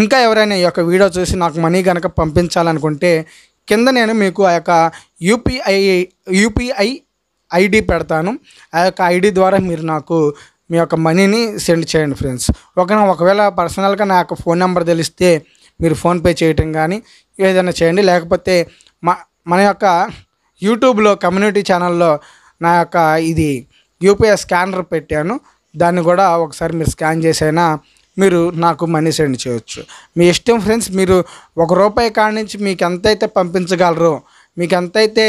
ఇంకా ఎవరైనా ఈ యొక్క వీడియో చూసి నాకు మనీ కనుక పంపించాలనుకుంటే కింద నేను మీకు ఆ యొక్క యూపీఐ యూపీఐ ఐడి పెడతాను ఆ యొక్క ఐడి ద్వారా మీరు నాకు మీ యొక్క మనీని సెండ్ చేయండి ఫ్రెండ్స్ ఒక ఒకవేళ పర్సనల్గా నా యొక్క ఫోన్ నెంబర్ తెలిస్తే మీరు ఫోన్పే చేయటం కానీ ఏదైనా చేయండి లేకపోతే మా మన యొక్క యూట్యూబ్లో కమ్యూనిటీ ఛానల్లో నా యొక్క ఇది యూపీఐ స్కానర్ పెట్టాను దాన్ని కూడా ఒకసారి మీరు స్కాన్ చేసైనా మీరు నాకు మనీ సెండ్ చేయొచ్చు మీ ఇష్టం ఫ్రెండ్స్ మీరు ఒక రూపాయి కాడ నుంచి మీకు ఎంతైతే పంపించగలరో మీకు ఎంతైతే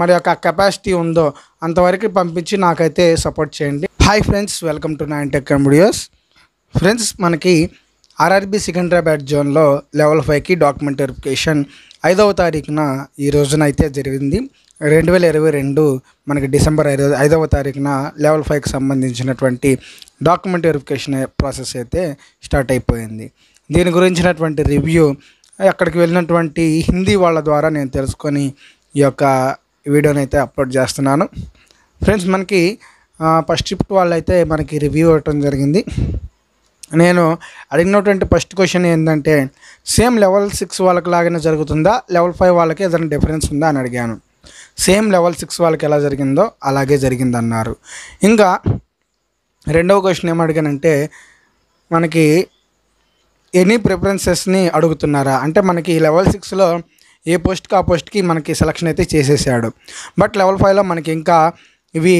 మరి యొక్క కెపాసిటీ ఉందో అంతవరకు పంపించి నాకైతే సపోర్ట్ చేయండి hi friends welcome to nine tech videos friends మనకి ఆర్ఆర్బి సికింద్రాబాద్ జోన్లో లెవెల్ ఫైవ్కి డాక్యుమెంట్ వెరిఫికేషన్ ఐదవ తారీఖున ఈ రోజున అయితే జరిగింది రెండు వేల ఇరవై రెండు మనకి డిసెంబర్ ఐదో ఐదవ తారీఖున లెవెల్ ఫైవ్కి సంబంధించినటువంటి డాక్యుమెంట్ వెరిఫికేషన్ ప్రాసెస్ అయితే స్టార్ట్ అయిపోయింది దీని గురించినటువంటి రివ్యూ అక్కడికి వెళ్ళినటువంటి హిందీ వాళ్ళ ద్వారా నేను తెలుసుకొని ఈ యొక్క వీడియోని అయితే అప్లోడ్ చేస్తున్నాను ఫ్రెండ్స్ మనకి ఫస్ట్ షిఫ్ట్ వాళ్ళైతే మనకి రివ్యూ ఇవ్వటం జరిగింది నేను అడిగినటువంటి ఫస్ట్ క్వశ్చన్ ఏంటంటే సేమ్ లెవెల్ సిక్స్ వాళ్ళకి లాగానే జరుగుతుందా లెవెల్ ఫైవ్ వాళ్ళకి ఏదైనా డిఫరెన్స్ ఉందా అని అడిగాను సేమ్ లెవెల్ సిక్స్ వాళ్ళకి ఎలా జరిగిందో అలాగే జరిగిందన్నారు ఇంకా రెండవ క్వశ్చన్ ఏమడిగానంటే మనకి ఎనీ ప్రిఫరెన్సెస్ని అడుగుతున్నారా అంటే మనకి లెవెల్ సిక్స్లో ఏ పోస్ట్కి ఆ పోస్ట్కి మనకి సెలక్షన్ అయితే చేసేసాడు బట్ లెవెల్ ఫైవ్లో మనకి ఇంకా ఇవి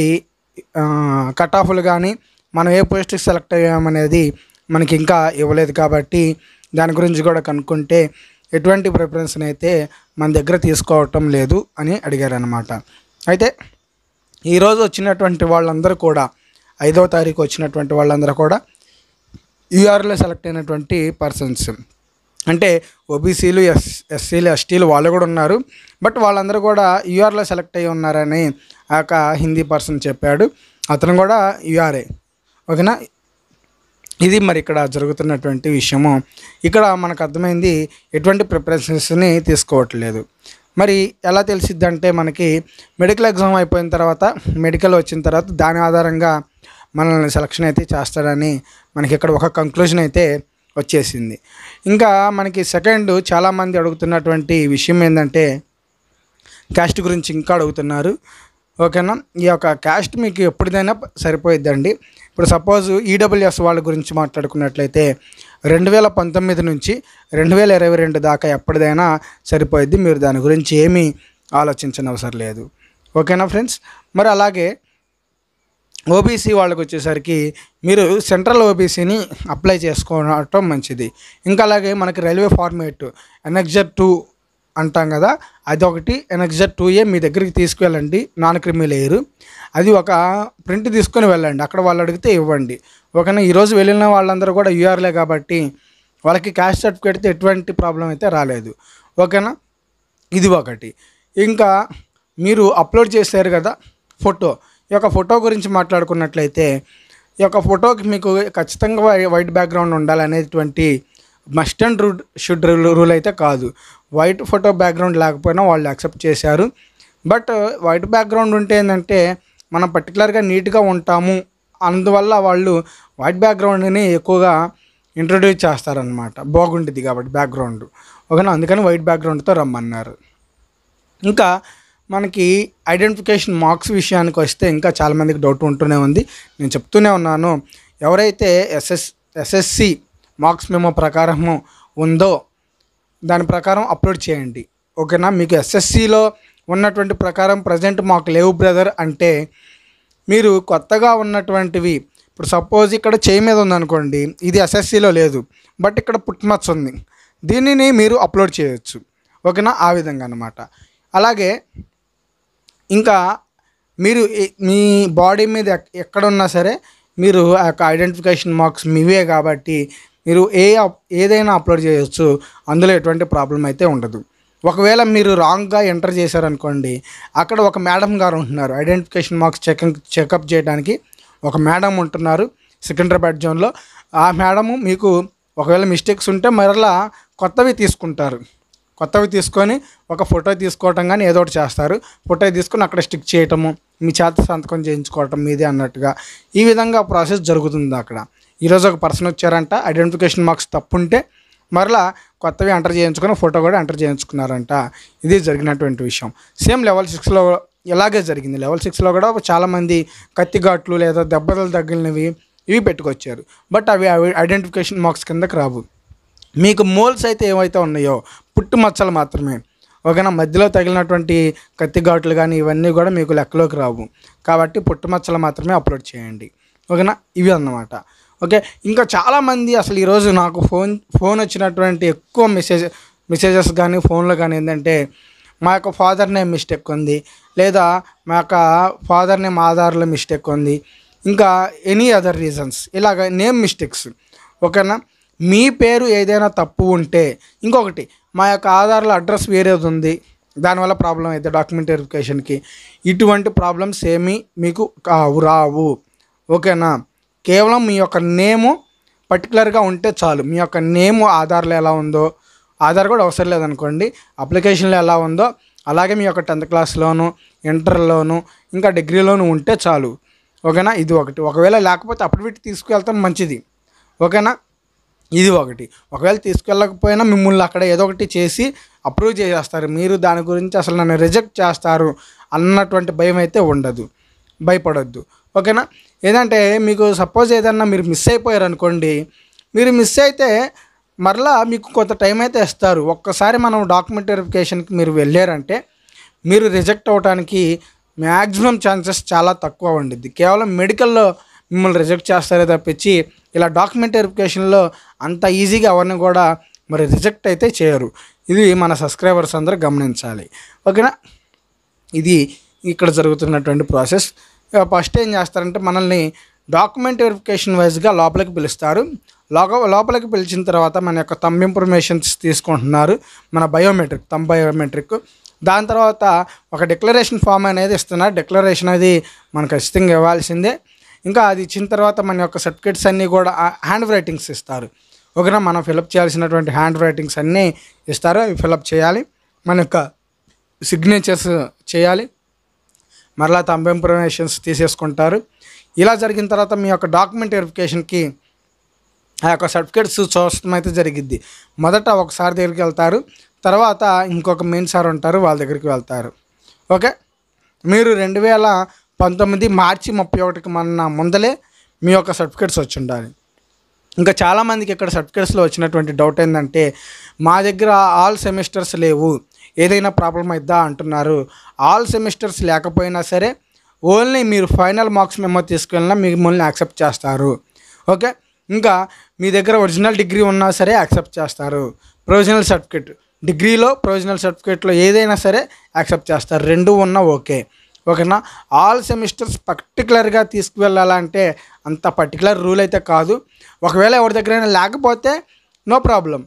కట్ ఆఫ్లు కానీ మనం ఏ పోస్ట్కి సెలెక్ట్ అయ్యామనేది మనకి ఇంకా ఇవ్వలేదు కాబట్టి దాని గురించి కూడా కనుక్కుంటే ఎటువంటి ప్రిఫరెన్స్ని అయితే మన దగ్గర తీసుకోవటం లేదు అని అడిగారనమాట అయితే ఈరోజు వచ్చినటువంటి వాళ్ళందరూ కూడా ఐదో తారీఖు వచ్చినటువంటి వాళ్ళందరూ కూడా యూఆర్లో సెలెక్ట్ అయినటువంటి పర్సన్స్ అంటే ఓబీసీలు ఎస్ ఎస్సీలు ఎస్టీలు వాళ్ళు కూడా ఉన్నారు బట్ వాళ్ళందరూ కూడా యూఆర్లో సెలెక్ట్ అయ్యి ఉన్నారని ఆ హిందీ పర్సన్ చెప్పాడు అతను కూడా యూఆర్ఏ ఓకేనా ఇది మరి ఇక్కడ జరుగుతున్నటువంటి విషయము ఇక్కడ మనకు అర్థమైంది ఎటువంటి ప్రిపరేషన్స్ని తీసుకోవట్లేదు మరి ఎలా తెలిసిద్ది అంటే మనకి మెడికల్ ఎగ్జామ్ అయిపోయిన తర్వాత మెడికల్ వచ్చిన తర్వాత దాని ఆధారంగా మనల్ని సెలక్షన్ అయితే చేస్తాడని మనకి ఇక్కడ ఒక కంక్లూజన్ అయితే వచ్చేసింది ఇంకా మనకి సెకండ్ చాలామంది అడుగుతున్నటువంటి విషయం ఏంటంటే క్యాస్ట్ గురించి ఇంకా అడుగుతున్నారు ఓకేనా ఈ యొక్క క్యాస్ట్ మీకు ఎప్పుడైనా సరిపోయిద్దండి ఇప్పుడు సపోజ్ ఈడబ్ల్యూఎస్ e వాళ్ళ గురించి మాట్లాడుకున్నట్లయితే రెండు వేల పంతొమ్మిది నుంచి రెండు వేల ఇరవై రెండు దాకా ఎప్పటిదైనా సరిపోయిద్ది మీరు దాని గురించి ఏమీ ఆలోచించిన అవసరం లేదు ఓకేనా ఫ్రెండ్స్ మరి అలాగే ఓబీసీ వాళ్ళకి వచ్చేసరికి మీరు సెంట్రల్ ఓబీసీని అప్లై చేసుకోవటం మంచిది ఇంకా అలాగే మనకి రైల్వే ఫార్మేట్ ఎన్ఎక్జర్ టూ అంటాం కదా అదొకటి ఎనగ్జెట్ టూ ఏ మీ దగ్గరికి తీసుకువెళ్ళండి నాన్ క్రిమి లేయరు అది ఒక ప్రింట్ తీసుకొని వెళ్ళండి అక్కడ వాళ్ళు అడిగితే ఇవ్వండి ఓకేనా ఈరోజు వెళ్ళిన వాళ్ళందరూ కూడా యూఆర్లే కాబట్టి వాళ్ళకి క్యాష్ సర్టిఫికేట్తో ఎటువంటి ప్రాబ్లం అయితే రాలేదు ఓకేనా ఇది ఒకటి ఇంకా మీరు అప్లోడ్ చేశారు కదా ఫోటో ఈ యొక్క ఫోటో గురించి మాట్లాడుకున్నట్లయితే ఈ యొక్క ఫోటోకి మీకు ఖచ్చితంగా వైట్ బ్యాక్గ్రౌండ్ ఉండాలనేటువంటి మస్ట్ అండ్ రూ షుడ్ రూల్ అయితే కాదు వైట్ ఫోటో బ్యాక్గ్రౌండ్ లేకపోయినా వాళ్ళు యాక్సెప్ట్ చేశారు బట్ వైట్ బ్యాక్గ్రౌండ్ ఉంటే ఏంటంటే మనం పర్టికులర్గా నీట్గా ఉంటాము అందువల్ల వాళ్ళు వైట్ బ్యాక్గ్రౌండ్ని ఎక్కువగా ఇంట్రడ్యూస్ చేస్తారనమాట బాగుంటుంది కాబట్టి బ్యాక్గ్రౌండ్ ఓకేనా అందుకని వైట్ బ్యాక్గ్రౌండ్తో రమ్మన్నారు ఇంకా మనకి ఐడెంటిఫికేషన్ మార్క్స్ విషయానికి వస్తే ఇంకా చాలామందికి డౌట్ ఉంటూనే ఉంది నేను చెప్తూనే ఉన్నాను ఎవరైతే ఎస్ఎస్ ఎస్ఎస్సి మార్క్స్ మేము ప్రకారము ఉందో దాని ప్రకారం అప్లోడ్ చేయండి ఓకేనా మీకు ఎస్ఎస్సిలో ఉన్నటువంటి ప్రకారం ప్రజెంట్ మాకు లేవు బ్రదర్ అంటే మీరు కొత్తగా ఉన్నటువంటివి ఇప్పుడు సపోజ్ ఇక్కడ చేయి మీద ఉందనుకోండి ఇది ఎస్ఎస్సిలో లేదు బట్ ఇక్కడ పుట్మచ్చ ఉంది దీనిని మీరు అప్లోడ్ చేయవచ్చు ఓకేనా ఆ విధంగా అనమాట అలాగే ఇంకా మీరు మీ బాడీ మీద ఎక్కడున్నా సరే మీరు ఆ యొక్క ఐడెంటిఫికేషన్ మార్క్స్ మీవే కాబట్టి మీరు ఏ ఏదైనా అప్లోడ్ చేయొచ్చు అందులో ఎటువంటి ప్రాబ్లం అయితే ఉండదు ఒకవేళ మీరు రాంగ్గా ఎంటర్ చేశారనుకోండి అక్కడ ఒక మేడం గారు ఉంటున్నారు ఐడెంటిఫికేషన్ మార్క్స్ చెక్ చెకప్ చేయడానికి ఒక మేడం ఉంటున్నారు సికింద్రాబాద్ జోన్లో ఆ మేడము మీకు ఒకవేళ మిస్టేక్స్ ఉంటే మరలా కొత్తవి తీసుకుంటారు కొత్తవి తీసుకొని ఒక ఫోటో తీసుకోవటం కానీ ఏదో ఒకటి చేస్తారు ఫోటో తీసుకొని అక్కడ స్టిక్ చేయటము మీ చేత సంతకం చేయించుకోవటం మీదే అన్నట్టుగా ఈ విధంగా ప్రాసెస్ జరుగుతుంది అక్కడ ఈరోజు ఒక పర్సన్ వచ్చారంట ఐడెంటిఫికేషన్ మార్క్స్ తప్పుంటే మరలా కొత్తవి ఎంటర్ చేయించుకుని ఫోటో కూడా ఎంటర్ చేయించుకున్నారంట ఇది జరిగినటువంటి విషయం సేమ్ లెవెల్ సిక్స్లో ఇలాగే జరిగింది లెవెల్ సిక్స్లో కూడా చాలామంది కత్తిఘాట్లు లేదా దెబ్బలు తగిలినవి ఇవి పెట్టుకొచ్చారు బట్ అవి ఐడెంటిఫికేషన్ మార్క్స్ కిందకు రావు మీకు మోల్స్ అయితే ఏమైతే ఉన్నాయో పుట్టుమచ్చలు మాత్రమే ఒకనా మధ్యలో తగిలినటువంటి కత్తిఘాట్లు కానీ ఇవన్నీ కూడా మీకు లెక్కలోకి రావు కాబట్టి పుట్టుమచ్చలు మాత్రమే అప్లోడ్ చేయండి ఒకనా ఇవి అన్నమాట ఓకే ఇంకా చాలామంది అసలు ఈరోజు నాకు ఫోన్ ఫోన్ వచ్చినటువంటి ఎక్కువ మెసేజ్ మెసేజెస్ కానీ ఫోన్లో కానీ ఏంటంటే మా యొక్క ఫాదర్ నేమ్ మిస్టేక్ ఉంది లేదా మా యొక్క ఫాదర్ నేమ్ ఆధార్లో మిస్టేక్ ఉంది ఇంకా ఎనీ అదర్ రీజన్స్ ఇలాగ నేమ్ మిస్టేక్స్ ఓకేనా మీ పేరు ఏదైనా తప్పు ఉంటే ఇంకొకటి మా యొక్క ఆధార్లో అడ్రస్ వేరేది ఉంది దానివల్ల ప్రాబ్లం అయితే డాక్యుమెంట్ వెరిఫికేషన్కి ఇటువంటి ప్రాబ్లమ్స్ ఏమీ మీకు కావు రావు ఓకేనా కేవలం మీ యొక్క నేము పర్టికులర్గా ఉంటే చాలు మీ యొక్క నేము ఆధార్లో ఎలా ఉందో ఆధార్ కూడా అవసరం లేదనుకోండి అప్లికేషన్లో ఎలా ఉందో అలాగే మీ యొక్క టెన్త్ క్లాస్లోను ఇంటర్లోను ఇంకా డిగ్రీలోను ఉంటే చాలు ఓకేనా ఇది ఒకటి ఒకవేళ లేకపోతే అప్పుడు పెట్టి తీసుకువెళ్తాం మంచిది ఓకేనా ఇది ఒకటి ఒకవేళ తీసుకెళ్ళకపోయినా మిమ్మల్ని అక్కడ ఏదో ఒకటి చేసి అప్రూవ్ చేసేస్తారు మీరు దాని గురించి అసలు నన్ను రిజెక్ట్ చేస్తారు అన్నటువంటి భయం అయితే ఉండదు భయపడొద్దు ఓకేనా ఏదంటే మీకు సపోజ్ ఏదన్నా మీరు మిస్ అయిపోయారు అనుకోండి మీరు మిస్ అయితే మరలా మీకు కొంత టైం అయితే ఇస్తారు ఒక్కసారి మనం డాక్యుమెంట్ వెరిఫికేషన్కి మీరు వెళ్ళారంటే మీరు రిజెక్ట్ అవ్వడానికి మ్యాక్సిమం ఛాన్సెస్ చాలా తక్కువ ఉండిద్ది కేవలం మెడికల్లో మిమ్మల్ని రిజెక్ట్ చేస్తారే తప్పించి ఇలా డాక్యుమెంట్ వెరిఫికేషన్లో అంత ఈజీగా అవన్నీ కూడా మరి రిజెక్ట్ అయితే చేయరు ఇది మన సబ్స్క్రైబర్స్ అందరూ గమనించాలి ఓకేనా ఇది ఇక్కడ జరుగుతున్నటువంటి ప్రాసెస్ ఫస్ట్ ఏం చేస్తారంటే మనల్ని డాక్యుమెంట్ వెరిఫికేషన్ వైజ్గా లోపలికి పిలుస్తారు లోక లోపలికి పిలిచిన తర్వాత మన యొక్క తమ్ ఇన్ఫర్మేషన్స్ తీసుకుంటున్నారు మన బయోమెట్రిక్ తమ్ బయోమెట్రిక్ దాని తర్వాత ఒక డిక్లరేషన్ ఫామ్ అనేది ఇస్తున్నారు డిక్లరేషన్ అది మనకు ఖచ్చితంగా ఇవ్వాల్సిందే ఇంకా అది ఇచ్చిన తర్వాత మన యొక్క సర్టిఫికేట్స్ అన్నీ కూడా హ్యాండ్ రైటింగ్స్ ఇస్తారు ఓకేనా మనం ఫిలప్ చేయాల్సినటువంటి హ్యాండ్ రైటింగ్స్ అన్నీ ఇస్తారు అవి ఫిలప్ చేయాలి మన యొక్క సిగ్నేచర్స్ చేయాలి మరలా తమ ఇంప్రమేషన్స్ తీసేసుకుంటారు ఇలా జరిగిన తర్వాత మీ యొక్క డాక్యుమెంట్ వెరిఫికేషన్కి ఆ యొక్క సర్టిఫికేట్స్ చూడటం అయితే జరిగిద్ది మొదట ఒకసారి దగ్గరికి వెళ్తారు తర్వాత ఇంకొక మెయిన్ సార్ ఉంటారు వాళ్ళ దగ్గరికి వెళ్తారు ఓకే మీరు రెండు వేల పంతొమ్మిది మార్చి ముప్పై ఒకటికి మన ముందలే మీ యొక్క సర్టిఫికేట్స్ వచ్చి ఉండాలి ఇంకా చాలామందికి ఇక్కడ సర్టిఫికేట్స్లో వచ్చినటువంటి డౌట్ ఏంటంటే మా దగ్గర ఆల్ సెమిస్టర్స్ లేవు ఏదైనా ప్రాబ్లం అయిద్దా అంటున్నారు ఆల్ సెమిస్టర్స్ లేకపోయినా సరే ఓన్లీ మీరు ఫైనల్ మార్క్స్ మెమో తీసుకెళ్ళినా మిమ్మల్ని యాక్సెప్ట్ చేస్తారు ఓకే ఇంకా మీ దగ్గర ఒరిజినల్ డిగ్రీ ఉన్నా సరే యాక్సెప్ట్ చేస్తారు ప్రొవిజనల్ సర్టిఫికేట్ డిగ్రీలో ప్రొవిజనల్ సర్టిఫికేట్లో ఏదైనా సరే యాక్సెప్ట్ చేస్తారు రెండు ఉన్నా ఓకే ఓకేనా ఆల్ సెమిస్టర్స్ పర్టికులర్గా తీసుకువెళ్ళాలంటే అంత పర్టికులర్ రూల్ అయితే కాదు ఒకవేళ ఎవరి దగ్గరైనా లేకపోతే నో ప్రాబ్లం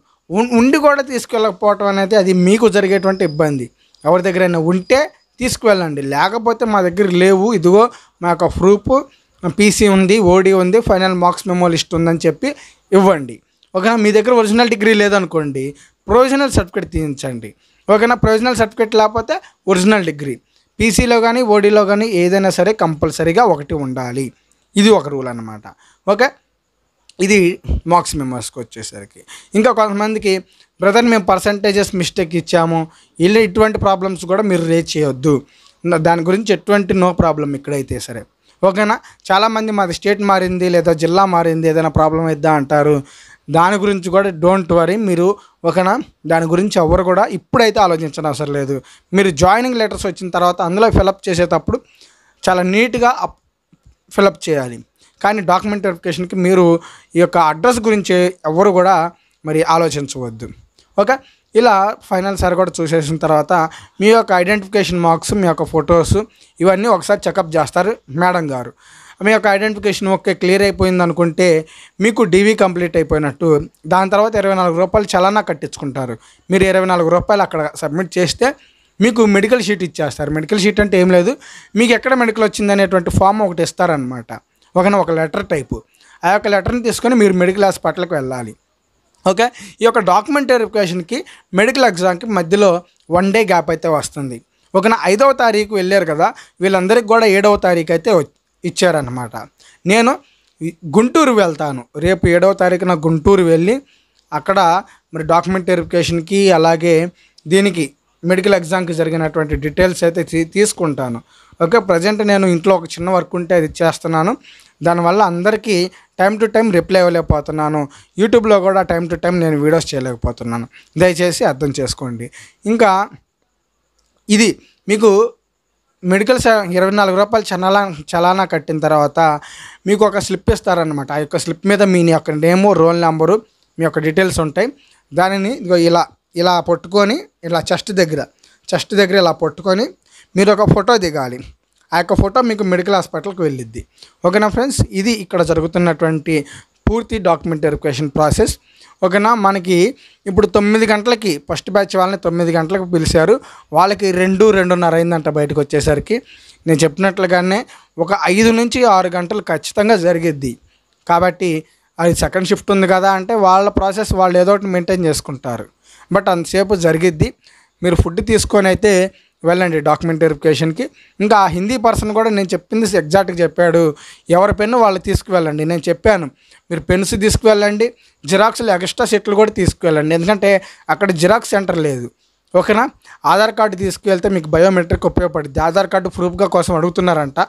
ఉండి కూడా తీసుకెళ్ళకపోవటం అనేది అది మీకు జరిగేటువంటి ఇబ్బంది ఎవరి అయినా ఉంటే తీసుకువెళ్ళండి లేకపోతే మా దగ్గర లేవు ఇదిగో మా యొక్క ప్రూఫ్ పీసీ ఉంది ఓడి ఉంది ఫైనల్ మార్క్స్ మెమో లిస్ట్ ఉందని చెప్పి ఇవ్వండి ఒక మీ దగ్గర ఒరిజినల్ డిగ్రీ లేదనుకోండి ప్రొవిజనల్ సర్టిఫికేట్ తీయించండి ఓకేనా ప్రొవిజనల్ సర్టిఫికేట్ లేకపోతే ఒరిజినల్ డిగ్రీ పీసీలో కానీ ఓడీలో కానీ ఏదైనా సరే కంపల్సరీగా ఒకటి ఉండాలి ఇది ఒక రూల్ అనమాట ఓకే ఇది మార్క్స్ మెంబర్స్కి వచ్చేసరికి ఇంకా కొంతమందికి బ్రదర్ మేము పర్సంటేజెస్ మిస్టేక్ ఇచ్చాము ఇల్లు ఇటువంటి ప్రాబ్లమ్స్ కూడా మీరు రేజ్ చేయొద్దు దాని గురించి ఎటువంటి నో ప్రాబ్లం ఇక్కడైతే సరే ఓకేనా చాలామంది మాది స్టేట్ మారింది లేదా జిల్లా మారింది ఏదైనా ప్రాబ్లం అయిద్దా అంటారు దాని గురించి కూడా డోంట్ వరీ మీరు ఒకనా దాని గురించి ఎవరు కూడా ఇప్పుడైతే ఆలోచించడం అవసరం లేదు మీరు జాయినింగ్ లెటర్స్ వచ్చిన తర్వాత అందులో ఫిలప్ చేసేటప్పుడు చాలా నీట్గా ఫిలప్ చేయాలి కానీ డాక్యుమెంట్ వెరిఫికేషన్కి మీరు ఈ యొక్క అడ్రస్ గురించి ఎవరు కూడా మరి ఆలోచించవద్దు ఓకే ఇలా ఫైనల్ సార్ కూడా చూసేసిన తర్వాత మీ యొక్క ఐడెంటిఫికేషన్ మార్క్స్ మీ యొక్క ఫొటోస్ ఇవన్నీ ఒకసారి చెకప్ చేస్తారు మేడం గారు మీ యొక్క ఐడెంటిఫికేషన్ ఓకే క్లియర్ అయిపోయింది అనుకుంటే మీకు డీవీ కంప్లీట్ అయిపోయినట్టు దాని తర్వాత ఇరవై నాలుగు రూపాయలు చలానా కట్టించుకుంటారు మీరు ఇరవై నాలుగు రూపాయలు అక్కడ సబ్మిట్ చేస్తే మీకు మెడికల్ షీట్ ఇచ్చేస్తారు మెడికల్ షీట్ అంటే ఏం లేదు మీకు ఎక్కడ మెడికల్ వచ్చింది అనేటువంటి ఫామ్ ఒకటి ఇస్తారనమాట ఒక ఒక లెటర్ టైపు ఆ యొక్క లెటర్ని తీసుకొని మీరు మెడికల్ హాస్పిటల్కి వెళ్ళాలి ఓకే ఈ యొక్క డాక్యుమెంట్ వెరిఫికేషన్కి మెడికల్ ఎగ్జామ్కి మధ్యలో వన్ డే గ్యాప్ అయితే వస్తుంది ఒకన ఐదవ తారీఖు వెళ్ళారు కదా వీళ్ళందరికీ కూడా ఏడవ తారీఖు అయితే ఇచ్చారనమాట నేను గుంటూరు వెళ్తాను రేపు ఏడవ తారీఖున గుంటూరు వెళ్ళి అక్కడ మరి డాక్యుమెంట్ వెరిఫికేషన్కి అలాగే దీనికి మెడికల్ ఎగ్జామ్కి జరిగినటువంటి డీటెయిల్స్ అయితే తీసుకుంటాను ఓకే ప్రజెంట్ నేను ఇంట్లో ఒక చిన్న వర్క్ ఉంటే అది చేస్తున్నాను దానివల్ల అందరికీ టైం టు టైం రిప్లై ఇవ్వలేకపోతున్నాను యూట్యూబ్లో కూడా టైం టు టైం నేను వీడియోస్ చేయలేకపోతున్నాను దయచేసి అర్థం చేసుకోండి ఇంకా ఇది మీకు మెడికల్ ఇరవై నాలుగు రూపాయలు చలానా చలానా కట్టిన తర్వాత మీకు ఒక స్లిప్ ఇస్తారనమాట ఆ యొక్క స్లిప్ మీద మీ యొక్క నేము రోల్ నెంబరు మీ యొక్క డీటెయిల్స్ ఉంటాయి దానిని ఇదిగో ఇలా ఇలా పట్టుకొని ఇలా చెస్ట్ దగ్గర చెస్ట్ దగ్గర ఇలా పట్టుకొని మీరు ఒక ఫోటో దిగాలి ఆ యొక్క ఫోటో మీకు మెడికల్ హాస్పిటల్కి వెళ్ళిద్ది ఓకేనా ఫ్రెండ్స్ ఇది ఇక్కడ జరుగుతున్నటువంటి పూర్తి డాక్యుమెంట్ వెరిఫికేషన్ ప్రాసెస్ ఓకేనా మనకి ఇప్పుడు తొమ్మిది గంటలకి ఫస్ట్ బ్యాచ్ వాళ్ళని తొమ్మిది గంటలకు పిలిచారు వాళ్ళకి రెండు రెండున్నర అయిందంట బయటకు వచ్చేసరికి నేను చెప్పినట్లుగానే ఒక ఐదు నుంచి ఆరు గంటలు ఖచ్చితంగా జరిగిద్ది కాబట్టి అది సెకండ్ షిఫ్ట్ ఉంది కదా అంటే వాళ్ళ ప్రాసెస్ వాళ్ళు ఏదో ఒకటి మెయింటైన్ చేసుకుంటారు బట్ అంతసేపు జరిగిద్ది మీరు ఫుడ్ తీసుకొని అయితే వెళ్ళండి డాక్యుమెంట్ వెరిఫికేషన్కి ఇంకా ఆ హిందీ పర్సన్ కూడా నేను చెప్పింది ఎగ్జాక్ట్గా చెప్పాడు ఎవరి పెన్ను వాళ్ళు తీసుకువెళ్ళండి నేను చెప్పాను మీరు పెన్స్ తీసుకువెళ్ళండి జిరాక్స్లు ఎక్స్ట్రా సెట్లు కూడా తీసుకువెళ్ళండి ఎందుకంటే అక్కడ జిరాక్స్ సెంటర్ లేదు ఓకేనా ఆధార్ కార్డు తీసుకువెళ్తే మీకు బయోమెట్రిక్ ఉపయోగపడుద్ది ఆధార్ కార్డు ప్రూఫ్గా కోసం అడుగుతున్నారంట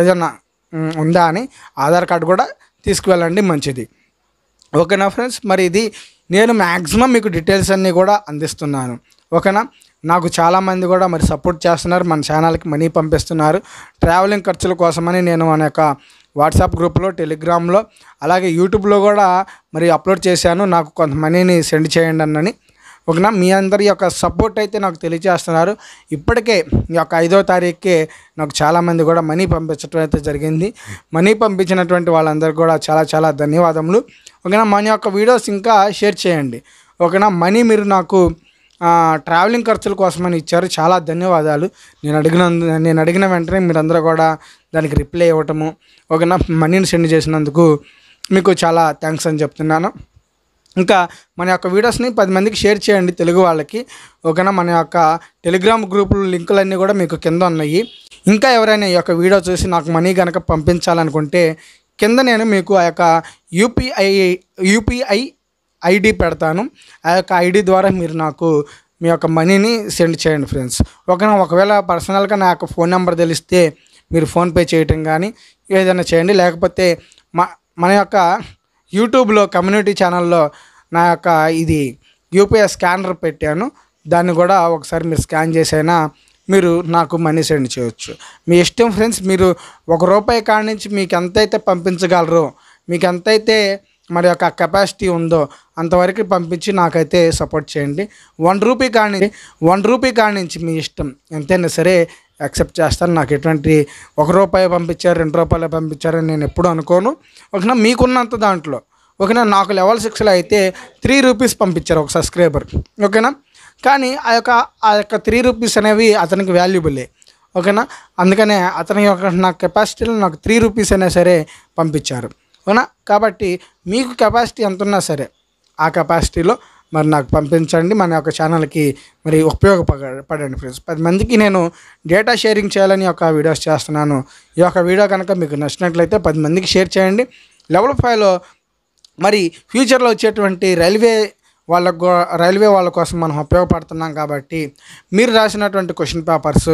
ఏదన్నా ఉందా అని ఆధార్ కార్డు కూడా తీసుకువెళ్ళండి మంచిది ఓకేనా ఫ్రెండ్స్ మరి ఇది నేను మ్యాక్సిమం మీకు డీటెయిల్స్ అన్నీ కూడా అందిస్తున్నాను ఓకేనా నాకు చాలామంది కూడా మరి సపోర్ట్ చేస్తున్నారు మన ఛానల్కి మనీ పంపిస్తున్నారు ట్రావెలింగ్ ఖర్చుల కోసమని నేను మన యొక్క వాట్సాప్ గ్రూప్లో టెలిగ్రామ్లో అలాగే యూట్యూబ్లో కూడా మరి అప్లోడ్ చేశాను నాకు కొంత మనీని సెండ్ చేయండి అన్నని ఓకేనా మీ అందరి యొక్క సపోర్ట్ అయితే నాకు తెలియజేస్తున్నారు ఇప్పటికే ఈ యొక్క ఐదో తారీఖుకే నాకు చాలామంది కూడా మనీ పంపించడం అయితే జరిగింది మనీ పంపించినటువంటి వాళ్ళందరికీ కూడా చాలా చాలా ధన్యవాదములు ఓకేనా మన యొక్క వీడియోస్ ఇంకా షేర్ చేయండి ఓకేనా మనీ మీరు నాకు ట్రావెలింగ్ ఖర్చుల కోసమని ఇచ్చారు చాలా ధన్యవాదాలు నేను అడిగిన నేను అడిగిన వెంటనే మీరందరూ కూడా దానికి రిప్లై ఇవ్వటము ఓకేనా మనీని సెండ్ చేసినందుకు మీకు చాలా థ్యాంక్స్ అని చెప్తున్నాను ఇంకా మన యొక్క వీడియోస్ని పది మందికి షేర్ చేయండి తెలుగు వాళ్ళకి ఓకేనా మన యొక్క టెలిగ్రామ్ గ్రూపుల లింకులన్నీ కూడా మీకు కింద ఉన్నాయి ఇంకా ఎవరైనా ఈ యొక్క వీడియో చూసి నాకు మనీ కనుక పంపించాలనుకుంటే కింద నేను మీకు ఆ యొక్క యూపీఐ యూపీఐ ఐడి పెడతాను ఆ యొక్క ఐడి ద్వారా మీరు నాకు మీ యొక్క మనీని సెండ్ చేయండి ఫ్రెండ్స్ ఓకేనా ఒకవేళ పర్సనల్గా నా యొక్క ఫోన్ నెంబర్ తెలిస్తే మీరు ఫోన్పే చేయటం కానీ ఏదైనా చేయండి లేకపోతే మన యొక్క యూట్యూబ్లో కమ్యూనిటీ ఛానల్లో నా యొక్క ఇది యూపీఐ స్కానర్ పెట్టాను దాన్ని కూడా ఒకసారి మీరు స్కాన్ చేసైనా మీరు నాకు మనీ సెండ్ చేయొచ్చు మీ ఇష్టం ఫ్రెండ్స్ మీరు ఒక రూపాయి కాడి నుంచి మీకు ఎంతైతే పంపించగలరో మీకు ఎంతైతే మరి యొక్క కెపాసిటీ ఉందో అంతవరకు పంపించి నాకైతే సపోర్ట్ చేయండి వన్ రూపీ కాని వన్ రూపీ కాని నుంచి మీ ఇష్టం ఎంతైనా సరే యాక్సెప్ట్ చేస్తాను నాకు ఎటువంటి ఒక రూపాయి పంపించారు రెండు రూపాయలు పంపించారని నేను ఎప్పుడూ అనుకోను ఒకన మీకున్నంత దాంట్లో ఓకేనా నాకు లెవెల్ సిక్స్లో అయితే త్రీ రూపీస్ పంపించారు ఒక సబ్స్క్రైబర్ ఓకేనా కానీ ఆ యొక్క ఆ యొక్క త్రీ రూపీస్ అనేవి అతనికి వాల్యుబులే ఓకేనా అందుకనే అతని యొక్క నా కెపాసిటీలో నాకు త్రీ రూపీస్ అయినా సరే పంపించారు అవునా కాబట్టి మీకు కెపాసిటీ ఎంత ఉన్నా సరే ఆ కెపాసిటీలో మరి నాకు పంపించండి మన యొక్క ఛానల్కి మరి ఉపయోగపడండి ఫ్రెండ్స్ పది మందికి నేను డేటా షేరింగ్ చేయాలని ఒక వీడియోస్ చేస్తున్నాను ఈ యొక్క వీడియో కనుక మీకు నచ్చినట్లయితే పది మందికి షేర్ చేయండి లెవెల్ ఫైవ్లో మరి ఫ్యూచర్లో వచ్చేటువంటి రైల్వే వాళ్ళ రైల్వే వాళ్ళ కోసం మనం ఉపయోగపడుతున్నాం కాబట్టి మీరు రాసినటువంటి question papers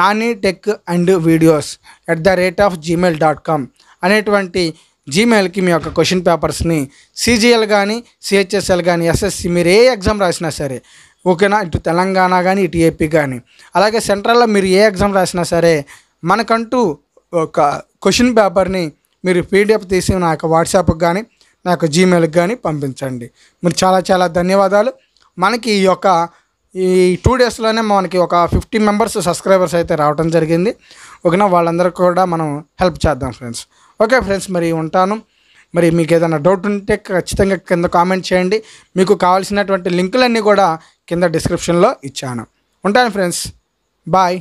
Nani tech and videos at the rate of Gmail dot com అనేటువంటి జీమెయిల్కి మీ యొక్క క్వశ్చన్ పేపర్స్ని సీజీఎల్ కానీ సిహెచ్ఎస్ఎల్ కానీ ఎస్ఎస్సి మీరు ఏ ఎగ్జామ్ రాసినా సరే ఓకేనా ఇటు తెలంగాణ కానీ ఇటు ఏపీ కానీ అలాగే సెంట్రల్లో మీరు ఏ ఎగ్జామ్ రాసినా సరే మనకంటూ ఒక క్వశ్చన్ పేపర్ని మీరు పీడిఎఫ్ తీసి నా యొక్క వాట్సాప్కి కానీ నా యొక్క జీమెయిల్కి కానీ పంపించండి మీరు చాలా చాలా ధన్యవాదాలు మనకి ఈ యొక్క ఈ టూ డేస్లోనే మనకి ఒక ఫిఫ్టీ మెంబర్స్ సబ్స్క్రైబర్స్ అయితే రావడం జరిగింది ఓకేనా వాళ్ళందరికీ కూడా మనం హెల్ప్ చేద్దాం ఫ్రెండ్స్ ఓకే ఫ్రెండ్స్ మరి ఉంటాను మరి మీకు ఏదైనా డౌట్ ఉంటే ఖచ్చితంగా కింద కామెంట్ చేయండి మీకు కావాల్సినటువంటి లింకులన్నీ కూడా కింద డిస్క్రిప్షన్లో ఇచ్చాను ఉంటాను ఫ్రెండ్స్ బాయ్